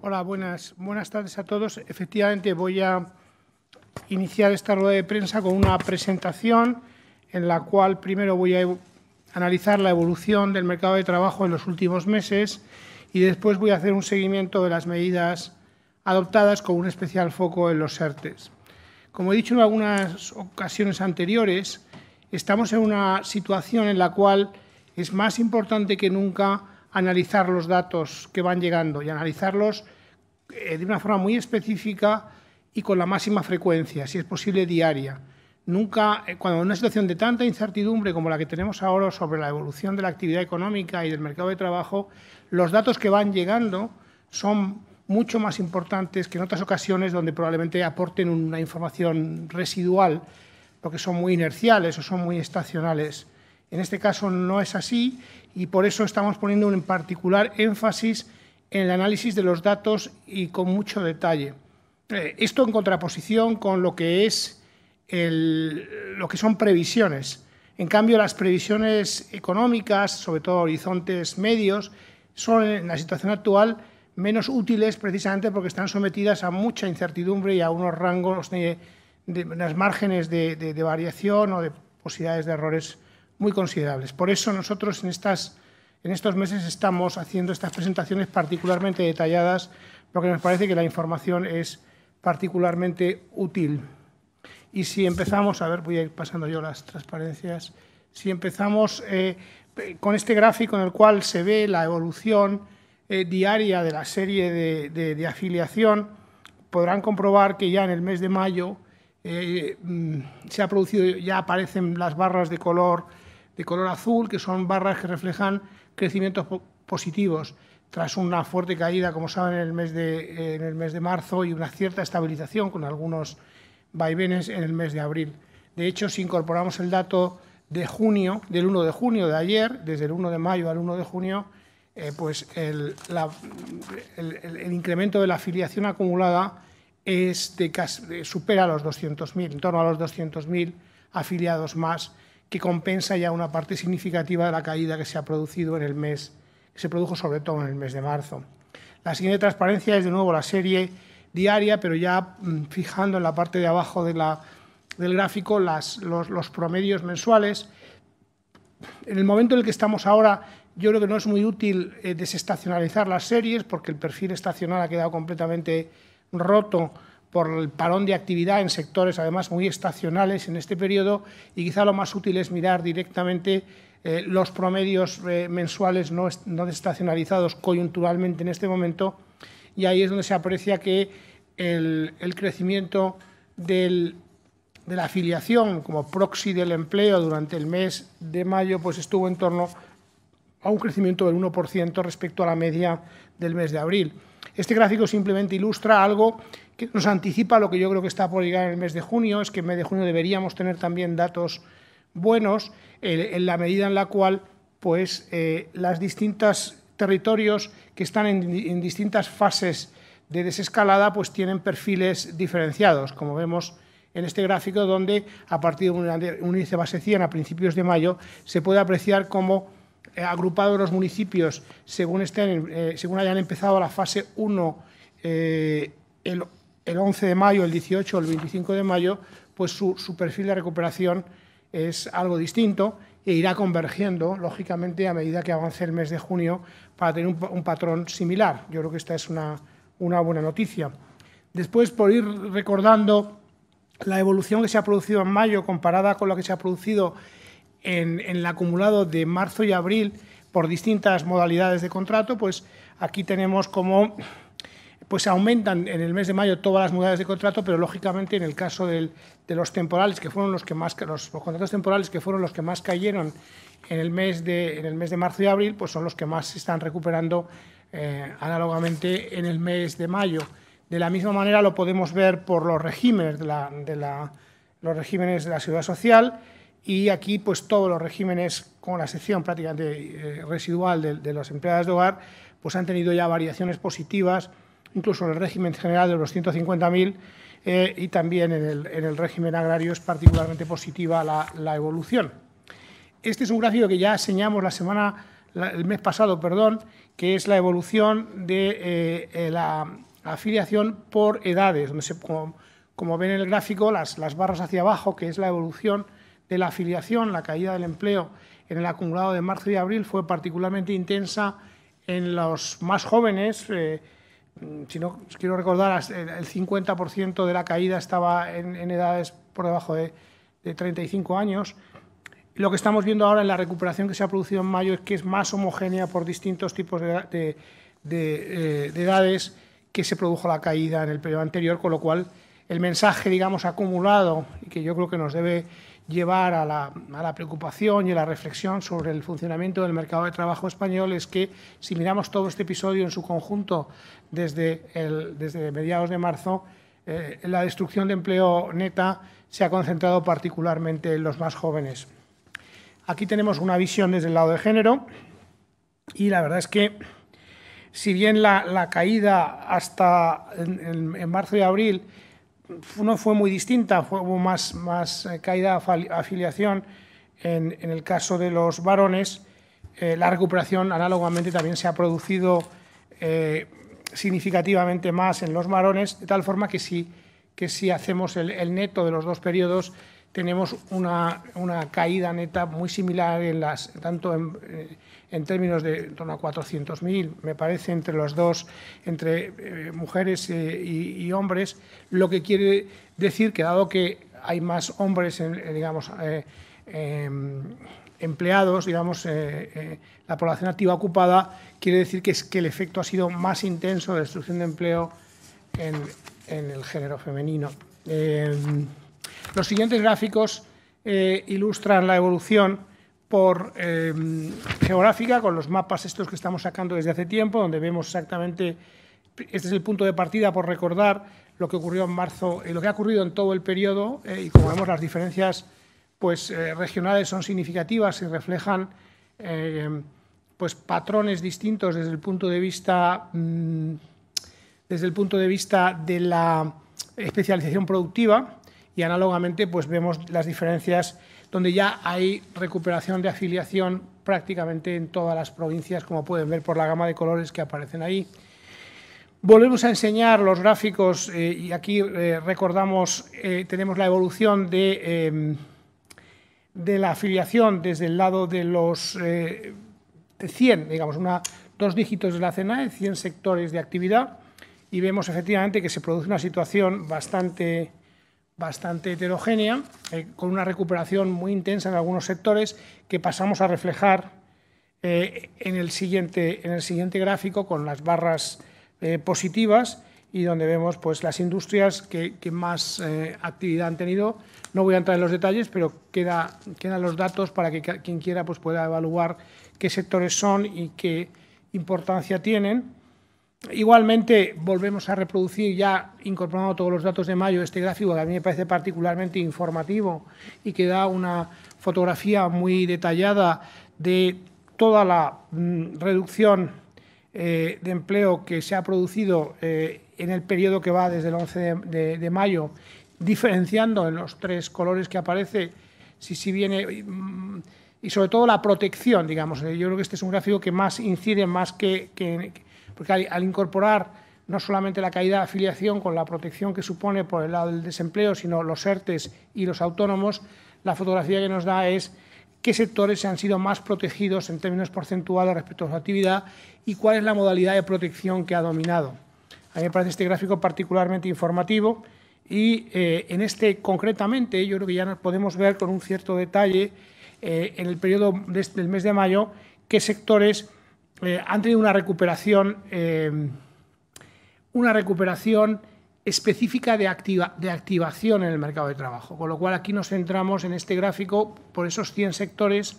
Hola, buenas, buenas tardes a todos. Efectivamente, voy a iniciar esta rueda de prensa con una presentación en la cual primero voy a analizar la evolución del mercado de trabajo en los últimos meses y después voy a hacer un seguimiento de las medidas adoptadas con un especial foco en los ERTES. Como he dicho en algunas ocasiones anteriores, estamos en una situación en la cual es más importante que nunca analizar los datos que van llegando y analizarlos eh, de una forma muy específica y con la máxima frecuencia, si es posible diaria. Nunca, eh, cuando en una situación de tanta incertidumbre como la que tenemos ahora sobre la evolución de la actividad económica y del mercado de trabajo, los datos que van llegando son mucho más importantes que en otras ocasiones donde probablemente aporten una información residual, porque son muy inerciales o son muy estacionales. En este caso no es así y por eso estamos poniendo un particular énfasis en el análisis de los datos y con mucho detalle. Eh, esto en contraposición con lo que, es lo que son previsiones. En cambio, las previsiones económicas, sobre todo horizontes medios, son en la situación actual menos útiles precisamente porque están sometidas a mucha incertidumbre y a unos rangos de, márgenes de, variación o de posibilidades de errores muy considerables. Por eso nosotros en, estas, en estos meses estamos haciendo estas presentaciones particularmente detalladas porque nos parece que la información es particularmente útil. Y si empezamos, a ver, voy a ir pasando yo las transparencias, si empezamos eh, con este gráfico en el cual se ve la evolución eh, diaria de la serie de, afiliación, podrán comprobar que ya en el mes de mayo eh, mm, se ha producido, ya aparecen las barras de color de color azul, que son barras que reflejan crecimientos positivos tras una fuerte caída, como saben, en el mes de, en el mes de marzo y una cierta estabilización con algunos vaivenes en el mes de abril. De hecho, si incorporamos el dato de junio, del 1 de junio de ayer, desde el 1 de mayo al 1 de junio, eh, pues el, incremento de la afiliación acumulada supera los 200.000, en torno a los 200.000 afiliados más que compensa ya una parte significativa de la caída que se ha producido en el mes, que se produjo sobre todo en el mes de marzo. La siguiente transparencia es de nuevo la serie diaria, pero ya mm, fijando en la parte de abajo del gráfico los, promedios mensuales. En el momento en el que estamos ahora, yo creo que no es muy útil eh, desestacionalizar las series porque el perfil estacional ha quedado completamente roto por el parón de actividad en sectores además muy estacionales en este periodo y quizá lo más útil es mirar directamente eh, los promedios eh, mensuales no, no estacionalizados coyunturalmente en este momento y ahí es donde se aprecia que el, crecimiento de la afiliación como proxy del empleo durante el mes de mayo pues estuvo en torno a un crecimiento del 1% respecto a la media del mes de abril. Este gráfico simplemente ilustra algo que nos anticipa lo que yo creo que está por llegar en el mes de junio, es que en el mes de junio deberíamos tener también datos buenos eh, en la medida en la cual pues eh, las distintas territorios que están en, distintas fases de desescalada pues tienen perfiles diferenciados, como vemos en este gráfico donde a partir de un índice base 100 a principios de mayo se puede apreciar cómo eh, agrupados los municipios según, estén, eh, según hayan empezado la fase 1 el el 11 de mayo, el 18 o el 25 de mayo, pues su, perfil de recuperación es algo distinto e irá convergiendo, lógicamente, a medida que avance el mes de junio para tener un, patrón similar. Yo creo que esta es una, buena noticia. Después, por ir recordando la evolución que se ha producido en mayo comparada con la que se ha producido en, el acumulado de marzo y abril por distintas modalidades de contrato, pues aquí tenemos como pues aumentan en el mes de mayo todas las mudanzas de contrato, pero lógicamente en el caso de los temporales, que fueron los que más, contratos temporales que fueron los que más cayeron en el mes de, en el mes de marzo y abril, pues son los que más se están recuperando eh, análogamente en el mes de mayo. De la misma manera lo podemos ver por los regímenes de la, de los regímenes de la seguridad social y aquí pues todos los regímenes con la sección prácticamente eh, residual de, las empleadas de hogar pues han tenido ya variaciones positivas incluso en el régimen general de los 150.000 eh, y también en el, régimen agrario es particularmente positiva la, evolución. Este es un gráfico que ya enseñamos la semana, el mes pasado, perdón, que es la evolución de eh, eh, la afiliación por edades, donde se, como, ven en el gráfico, las, las barras hacia abajo, que es la evolución de la afiliación, la caída del empleo en el acumulado de marzo y abril fue particularmente intensa en los más jóvenes, Mm, si no quiero recordar, el 50% de la caída estaba en, edades por debajo de, 35 años. Lo que estamos viendo ahora en la recuperación que se ha producido en mayo es que es más homogénea por distintos tipos de, eh, de edades que se produjo la caída en el periodo anterior, con lo cual el mensaje, digamos, acumulado y que yo creo que nos debe llevar a la, preocupación y a la reflexión sobre el funcionamiento del mercado de trabajo español es que si miramos todo este episodio en su conjunto desde, mediados de marzo, eh, la destrucción de empleo neta se ha concentrado particularmente en los más jóvenes. Aquí tenemos una visión desde el lado de género y la verdad es que si bien la, caída hasta en marzo y abril no fue muy distinta, fue, hubo más, eh, caída caída afiliación en, el caso de los varones. Eh, la recuperación análogamente también se ha producido eh, significativamente más en los varones, de tal forma que si, que si hacemos el, el neto de los dos periodos, tenemos una, caída neta muy similar en las, tanto en, términos de torno a 400.000, me parece, entre los dos, entre eh, mujeres eh, y, hombres, lo que quiere decir que dado que hay más hombres, eh, digamos, em, empleados, digamos, la población activa ocupada, quiere decir que, es, que el efecto ha sido más intenso de destrucción de empleo en, en el género femenino. Em, los siguientes gráficos eh, ilustran la evolución por em, geográfica con los mapas estos que estamos sacando desde hace tiempo, donde vemos exactamente, este es el punto de partida por recordar lo que ocurrió en marzo, y eh, lo que ha ocurrido en todo el periodo eh, y como vemos las diferencias pues, regionales son significativas y reflejan pues, patrones distintos desde el punto de vista, mm, desde el punto de, vista de la especialización productiva y análogamente pues vemos las diferencias donde ya hay recuperación de afiliación prácticamente en todas las provincias, como pueden ver por la gama de colores que aparecen ahí. Volvemos a enseñar los gráficos eh, y aquí eh, recordamos, eh, tenemos la evolución de, de, la afiliación desde el lado de los 100, digamos, una, dos dígitos de la CENAE, 100 sectores de actividad y vemos efectivamente que se produce una situación bastante bastante heterogénea, eh, con una recuperación muy intensa en algunos sectores que pasamos a reflejar eh, en, el siguiente, en el siguiente gráfico con las barras eh, positivas y donde vemos pues, las industrias que, que más actividad han tenido. No voy a entrar en los detalles, pero queda, quedan los datos para que quien quiera pues, pueda evaluar qué sectores son y qué importancia tienen Igualmente, volvemos a reproducir ya incorporando todos los datos de mayo este gráfico que a mí me parece particularmente informativo y que da una fotografía muy detallada de toda la mm, reducción eh, de empleo que se ha producido eh, en el periodo que va desde el 11 de, mayo, diferenciando en los tres colores que aparece si, si viene. y mm, sobre todo la protección, digamos. Eh, yo creo que este es un gráfico que más incide, más que porque al, incorporar no solamente la caída de afiliación con la protección que supone por el lado del desempleo, sino los ERTES y los autónomos, la fotografía que nos da es qué sectores se han sido más protegidos en términos porcentuales respecto a su actividad y cuál es la modalidad de protección que ha dominado. A mí me parece este gráfico particularmente informativo y eh, en este concretamente yo creo que ya nos podemos ver con un cierto detalle eh, en el periodo este, del mes de mayo qué sectores eh, han tenido una recuperación, eh, una recuperación específica de, de activación en el mercado de trabajo. Con lo cual aquí nos centramos en este gráfico por esos 100 sectores,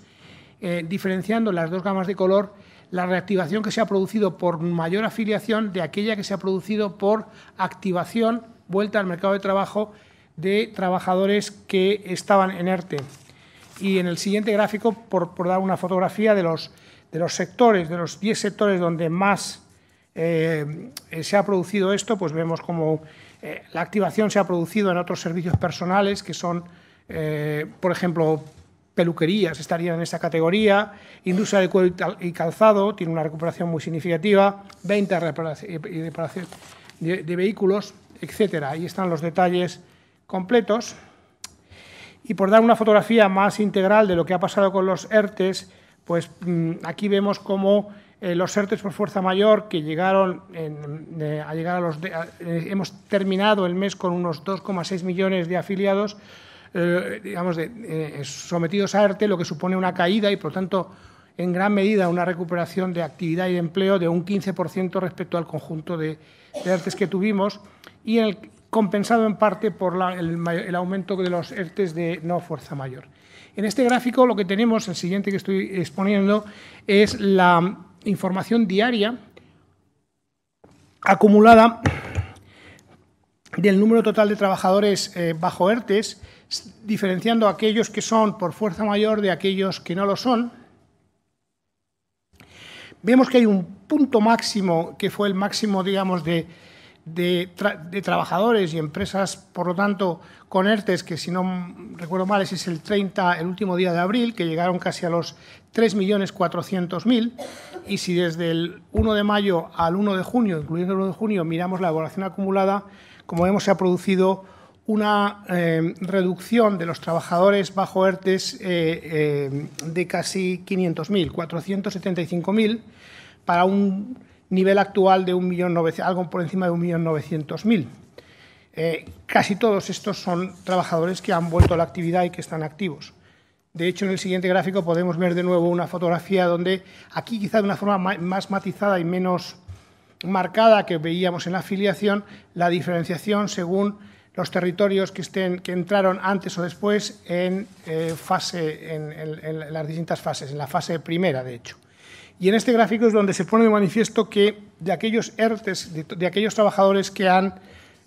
eh, diferenciando las dos gamas de color la reactivación que se ha producido por mayor afiliación de aquella que se ha producido por activación, vuelta al mercado de trabajo de trabajadores que estaban en ERTE. Y en el siguiente gráfico, por dar una fotografía de los de los sectores, de los 10 sectores donde más eh, eh, se ha producido esto, pues vemos como eh, la activación se ha producido en otros servicios personales que son, por ejemplo, peluquerías estarían en esa categoría, industria de cuero y calzado tiene una recuperación muy significativa, venta de, de vehículos, etcétera. Ahí están los detalles completos. Y por dar una fotografía más integral de lo que ha pasado con los ERTES, pues mm, aquí vemos cómo eh, los ERTES por fuerza mayor que llegaron a llegar a los. Eh, hemos terminado el mes con unos 2,6 millones de afiliados, eh, digamos, sometidos a ERTE, lo que supone una caída y, por lo tanto, en gran medida una recuperación de actividad y de empleo de un 15% respecto al conjunto de, de ERTES que tuvimos. Y el, compensado en parte por el, aumento de los ERTES de no fuerza mayor. En este gráfico lo que tenemos, el siguiente que estoy exponiendo, es la información diaria acumulada del número total de trabajadores eh, bajo ERTES, diferenciando aquellos que son por fuerza mayor de aquellos que no lo son. Vemos que hay un punto máximo, que fue el máximo, digamos, de de, trabajadores y empresas, por lo tanto, con ERTES, que si no recuerdo mal, es el 30, el último día de abril, que llegaron casi a los 3.400.000, y si desde el 1 de mayo al 1 de junio, incluyendo el 1 de junio, miramos la evaluación acumulada, como vemos, se ha producido una eh, reducción de los trabajadores bajo ERTES eh, eh, de casi 500.000, 475.000, para un nivel actual de algo por encima de 1.900.000. mil eh, casi todos estos son trabajadores que han vuelto a la actividad y que están activos. De hecho, en el siguiente gráfico podemos ver de nuevo una fotografía donde aquí quizá de una forma más matizada y menos marcada que veíamos en la afiliación, la diferenciación según los territorios que, estén, que entraron antes o después en, eh, fase, en las distintas fases, en la fase primera, de hecho. Y en este gráfico es donde se pone de manifiesto que de aquellos ERTES, de, aquellos trabajadores que han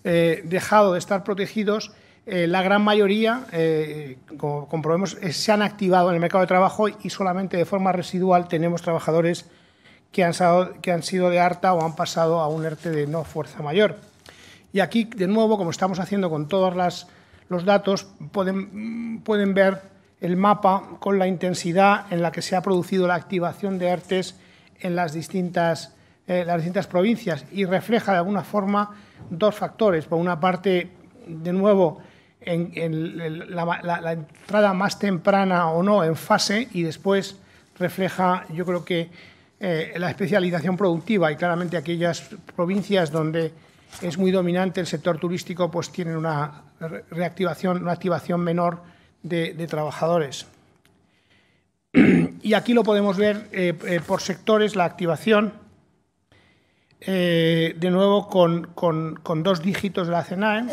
eh, dejado de estar protegidos, eh, la gran mayoría, eh, como comprobemos, se han activado en el mercado de trabajo y solamente de forma residual tenemos trabajadores que han, sido de harta o han pasado a un ERTE de no fuerza mayor. Y aquí, de nuevo, como estamos haciendo con todos los datos, pueden ver el mapa con la intensidad en la que se ha producido la activación de artes en las distintas, eh, las distintas provincias y refleja de alguna forma dos factores. Por una parte, de nuevo, en, la, entrada más temprana o no en fase y después refleja, yo creo que, eh, la especialización productiva y claramente aquellas provincias donde es muy dominante el sector turístico pues tienen una reactivación, una activación menor de, trabajadores. Y aquí lo podemos ver eh, eh, por sectores, la activación, eh, de nuevo con, dos dígitos de la CENAE,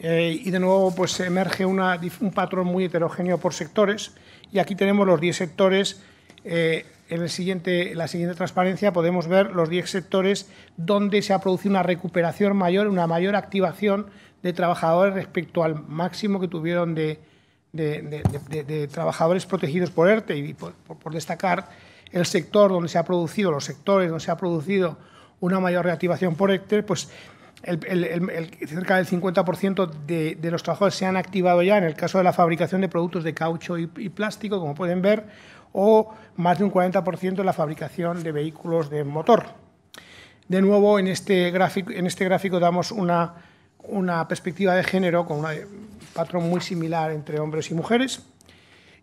y de nuevo pues emerge un patrón muy heterogéneo por sectores, y aquí tenemos los 10 sectores en siguiente, la siguiente transparencia podemos ver los 10 sectores donde se ha producido una recuperación mayor, una mayor activación de trabajadores respecto al máximo que tuvieron de, trabajadores protegidos por ERTE y por, destacar el sector donde se ha producido, los sectores donde se ha producido una mayor reactivación por ERTE, pues el, cerca del 50% de, los trabajadores se han activado ya en el caso de la fabricación de productos de caucho y, plástico, como pueden ver, o más de un 40% en la fabricación de vehículos de motor. De nuevo, en este gráfico, en este gráfico damos una una perspectiva de género con un patrón muy similar entre hombres y mujeres.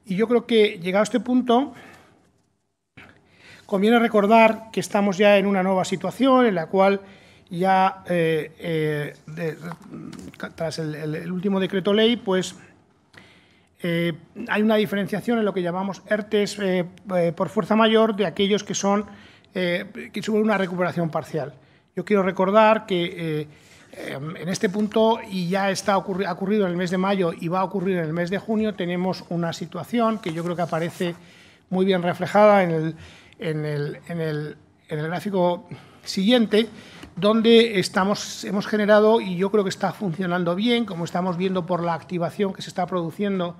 Y yo creo que llegado a este punto, conviene recordar que estamos ya en una nueva situación en la cual ya eh, eh, tras el, último decreto ley, pues eh, hay una diferenciación en lo que llamamos ERTES por fuerza mayor de aquellos que son que una recuperación parcial. Yo quiero recordar que Em, en este punto, y ya está ha ocurrido en el mes de mayo y va a ocurrir en el mes de junio, tenemos una situación que yo creo que aparece muy bien reflejada en el, gráfico siguiente, donde estamos, hemos generado, y yo creo que está funcionando bien, como estamos viendo por la activación que se está produciendo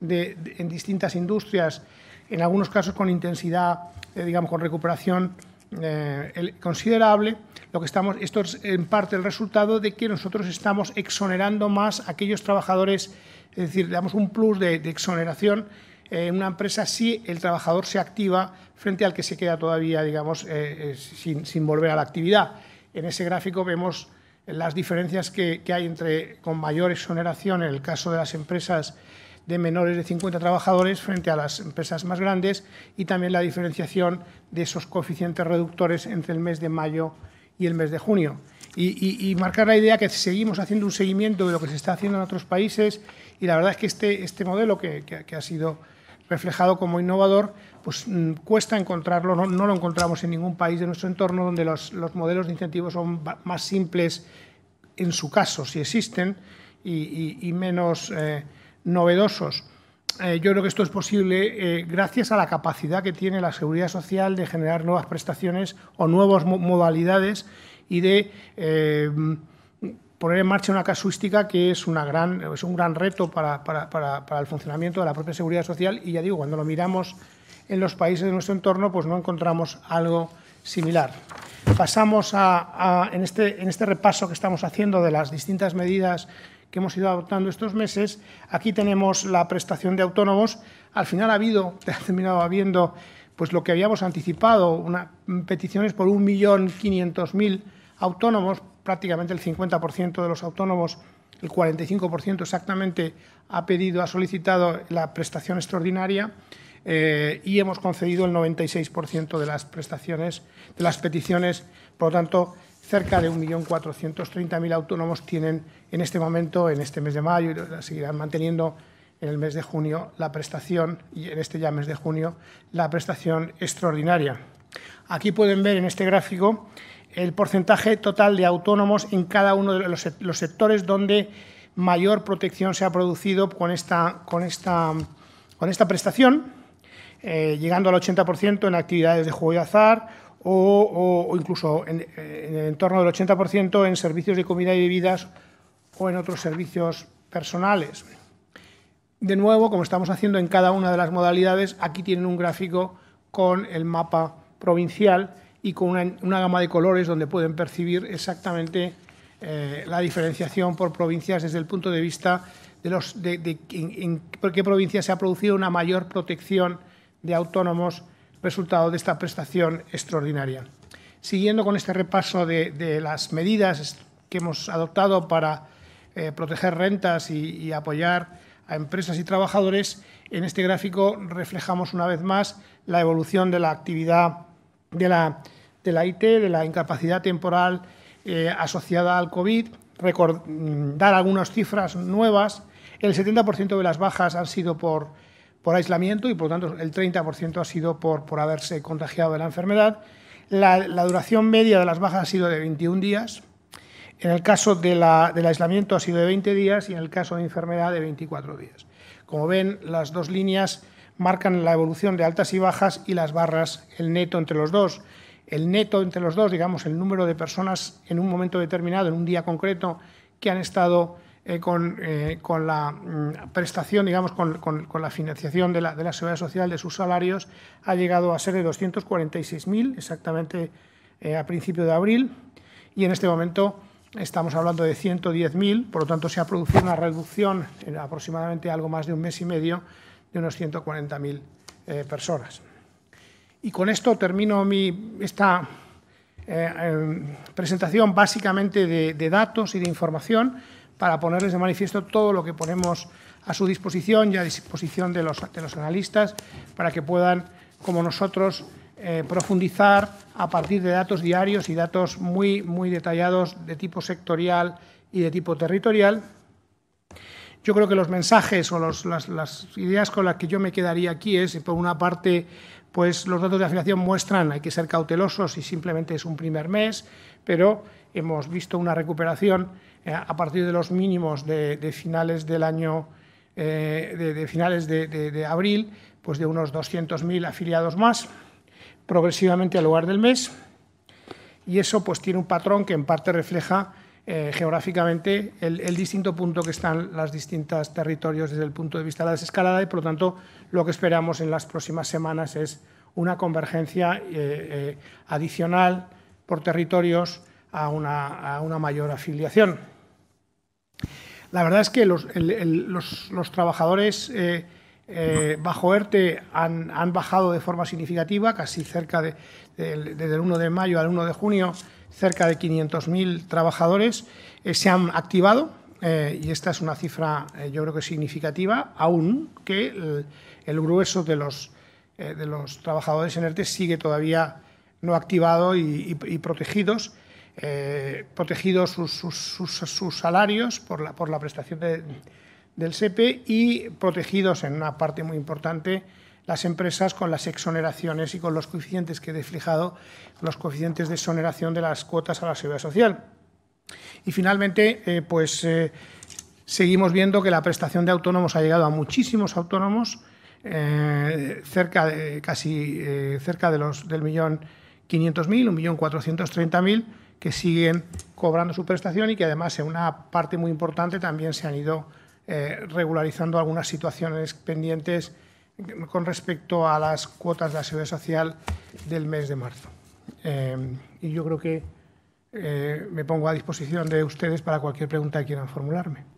en distintas industrias, en algunos casos con intensidad, eh, digamos, con recuperación eh, considerable, estamos, esto es en parte el resultado de que nosotros estamos exonerando más a aquellos trabajadores, es decir, damos un plus de, exoneración eh, en una empresa si el trabajador se activa frente al que se queda todavía, digamos, eh, eh, sin, volver a la actividad. En ese gráfico vemos las diferencias que, hay entre con mayor exoneración en el caso de las empresas de menores de 50 trabajadores frente a las empresas más grandes y también la diferenciación de esos coeficientes reductores entre el mes de mayo y el mes de junio. Y, marcar la idea que seguimos haciendo un seguimiento de lo que se está haciendo en otros países y la verdad es que este, este modelo que, ha sido reflejado como innovador, pues mm, cuesta encontrarlo, no, lo encontramos en ningún país de nuestro entorno donde los, modelos de incentivos son más simples en su caso, si existen, y, menos eh, novedosos. Eh, yo creo que esto es posible eh, gracias a la capacidad que tiene la Seguridad Social de generar nuevas prestaciones o nuevas modalidades y de eh, poner en marcha una casuística que es, una gran, es un gran reto para, el funcionamiento de la propia Seguridad Social. Y ya digo, cuando lo miramos en los países de nuestro entorno, pues no encontramos algo similar. Pasamos a en, este, en este repaso que estamos haciendo de las distintas medidas que hemos ido adoptando estos meses. Aquí tenemos la prestación de autónomos. Al final ha habido, ha terminado habiendo, pues lo que habíamos anticipado, mm, peticiones por 1.500.000 autónomos, prácticamente el 50% de los autónomos, el 45% exactamente, ha pedido, ha solicitado la prestación extraordinaria. Eh, y hemos concedido el 96% de las prestaciones, de las peticiones. Por lo tanto, cerca de 1.430.000 autónomos tienen en este momento, en este mes de mayo, y seguirán manteniendo en el mes de junio la prestación, y en este ya mes de junio, la prestación extraordinaria. Aquí pueden ver en este gráfico el porcentaje total de autónomos en cada uno de los, sectores donde mayor protección se ha producido con esta, con esta, con esta prestación. Eh, llegando al 80% en actividades de juego y azar o, incluso en, el entorno del 80% en servicios de comida y bebidas o en otros servicios personales. De nuevo, como estamos haciendo en cada una de las modalidades, aquí tienen un gráfico con el mapa provincial y con una, gama de colores donde pueden percibir exactamente eh, la diferenciación por provincias desde el punto de vista de, los, qué provincia se ha producido una mayor protección de autónomos resultado de esta prestación extraordinaria. Siguiendo con este repaso de, las medidas que hemos adoptado para eh, proteger rentas y, apoyar a empresas y trabajadores, en este gráfico reflejamos una vez más la evolución de la actividad de la, de la IT, de la incapacidad temporal eh, asociada al COVID. Mm, dar algunas cifras nuevas. El 70% de las bajas han sido por por aislamiento y por lo tanto el 30% ha sido por, por haberse contagiado de la enfermedad. La, duración media de las bajas ha sido de 21 días. En el caso del aislamiento ha sido de 20 días y en el caso de enfermedad de 24 días. Como ven, las dos líneas marcan la evolución de altas y bajas y las barras, el neto entre los dos. El neto entre los dos, digamos, el número de personas en un momento determinado, en un día concreto, que han estado eh, eh, con, la mm, prestación, digamos, con, la financiación de la, seguridad social de sus salarios, ha llegado a ser de 246.000 exactamente eh, a principio de abril y en este momento estamos hablando de 110.000, por lo tanto se ha producido una reducción en aproximadamente algo más de un mes y medio de unos 140.000 personas. Y con esto termino mi, esta em, presentación básicamente de, datos y de información para ponerles de manifiesto todo lo que ponemos a su disposición y a disposición de los, de los analistas para que puedan, como nosotros, eh, profundizar a partir de datos diarios y datos muy, muy detallados de tipo sectorial y de tipo territorial. Yo creo que los mensajes o las, las ideas con las que yo me quedaría aquí es, por una parte, pues los datos de afiliación muestran, hay que ser cautelosos y simplemente es un primer mes, pero hemos visto una recuperación eh, a partir de los mínimos de, finales del año, eh, de, finales de, abril, pues de unos 200.000 afiliados más, progresivamente al lugar del mes. Y eso pues tiene un patrón que en parte refleja eh, geográficamente el, distinto punto que están las distintas territorios desde el punto de vista de la desescalada y, por lo tanto, lo que esperamos en las próximas semanas es una convergencia adicional por territorios a una mayor afiliación. La verdad es que los, trabajadores eh, eh, bajo ERTE han, bajado de forma significativa, casi cerca de, desde el 1 de mayo al 1 de junio, cerca de 500.000 trabajadores eh, se han activado y esta es una cifra yo creo que significativa, aún que el, grueso de los, trabajadores en ERTE sigue todavía no activado y protegidos eh, protegidos sus, salarios por la, prestación del SEPE y protegidos en una parte muy importante las empresas con las exoneraciones y con los coeficientes que he desfijado, los coeficientes de exoneración de las cuotas a la seguridad social. Y finalmente, eh, pues eh, seguimos viendo que la prestación de autónomos ha llegado a muchísimos autónomos, cerca de, casi cerca de los, del millón 500.000, un millón 430.000, que siguen cobrando su prestación y que además en una parte muy importante también se han ido eh, regularizando algunas situaciones pendientes con respecto a las cuotas de la seguridad social del mes de marzo. Eh, y yo creo que eh, me pongo a disposición de ustedes para cualquier pregunta que quieran formularme.